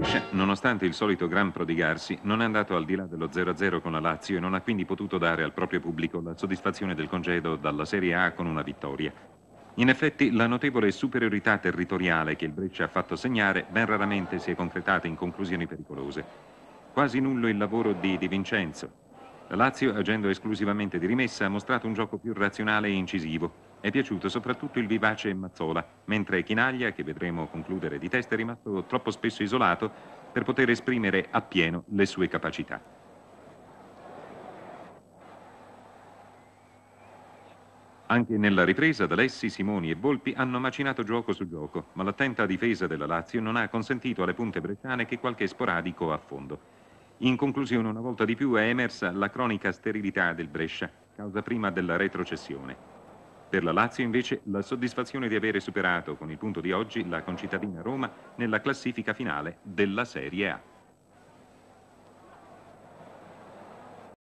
Cioè, nonostante il solito gran prodigarsi, non è andato al di là dello 0-0 con la Lazio e non ha quindi potuto dare al proprio pubblico la soddisfazione del congedo dalla Serie A con una vittoria. In effetti, la notevole superiorità territoriale che il Breccia ha fatto segnare ben raramente si è concretata in conclusioni pericolose. Quasi nullo il lavoro di Di Vincenzo. La Lazio, agendo esclusivamente di rimessa, ha mostrato un gioco più razionale e incisivo, è piaciuto soprattutto il vivace Mazzola, mentre Chinaglia, che vedremo concludere di testa, è rimasto troppo spesso isolato per poter esprimere appieno le sue capacità. Anche nella ripresa D'Alessi, Simoni e Volpi hanno macinato gioco su gioco, ma l'attenta difesa della Lazio non ha consentito alle punte bretane che qualche sporadico affondo. In conclusione, una volta di più è emersa la cronica sterilità del Brescia, causa prima della retrocessione. Per la Lazio invece la soddisfazione di avere superato con il punto di oggi la concittadina Roma nella classifica finale della Serie A.